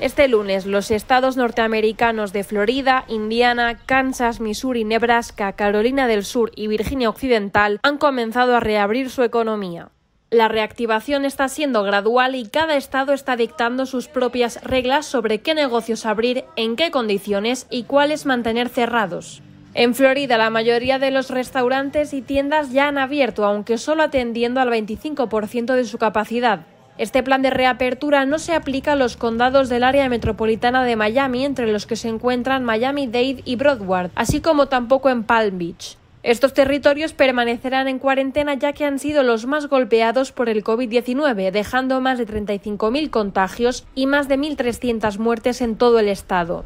Este lunes, los estados norteamericanos de Florida, Indiana, Kansas, Missouri, Nebraska, Carolina del Sur y Virginia Occidental han comenzado a reabrir su economía. La reactivación está siendo gradual y cada estado está dictando sus propias reglas sobre qué negocios abrir, en qué condiciones y cuáles mantener cerrados. En Florida la mayoría de los restaurantes y tiendas ya han abierto, aunque solo atendiendo al 25% de su capacidad. Este plan de reapertura no se aplica a los condados del área metropolitana de Miami, entre los que se encuentran Miami-Dade y Broward, así como tampoco en Palm Beach. Estos territorios permanecerán en cuarentena ya que han sido los más golpeados por el COVID-19, dejando más de 35.000 contagios y más de 1.300 muertes en todo el estado.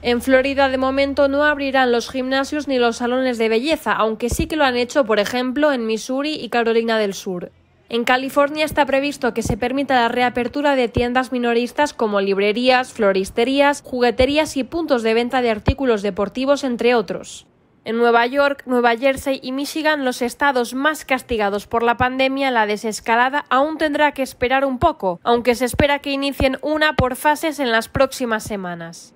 En Florida de momento no abrirán los gimnasios ni los salones de belleza, aunque sí que lo han hecho, por ejemplo, en Missouri y Carolina del Sur. En California está previsto que se permita la reapertura de tiendas minoristas como librerías, floristerías, jugueterías y puntos de venta de artículos deportivos, entre otros. En Nueva York, Nueva Jersey y Michigan, los estados más castigados por la pandemia, la desescalada aún tendrá que esperar un poco, aunque se espera que inicien una por fases en las próximas semanas.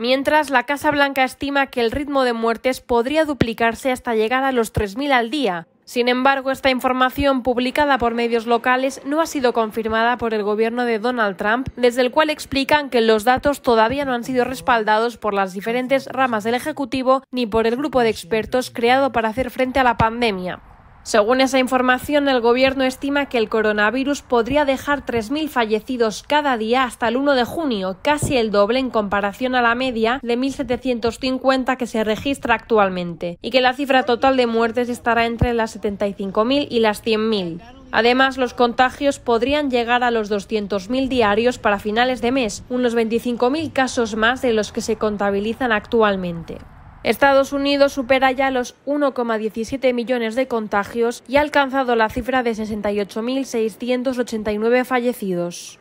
Mientras, la Casa Blanca estima que el ritmo de muertes podría duplicarse hasta llegar a los 3.000 al día, sin embargo, esta información publicada por medios locales no ha sido confirmada por el gobierno de Donald Trump, desde el cual explican que los datos todavía no han sido respaldados por las diferentes ramas del Ejecutivo ni por el grupo de expertos creado para hacer frente a la pandemia. Según esa información, el gobierno estima que el coronavirus podría dejar 3.000 fallecidos cada día hasta el 1 de junio, casi el doble en comparación a la media de 1.750 que se registra actualmente, y que la cifra total de muertes estará entre las 75.000 y las 100.000. Además, los contagios podrían llegar a los 200.000 diarios para finales de mes, unos 25.000 casos más de los que se contabilizan actualmente. Estados Unidos supera ya los 1,17 millones de contagios y ha alcanzado la cifra de 68.689 fallecidos.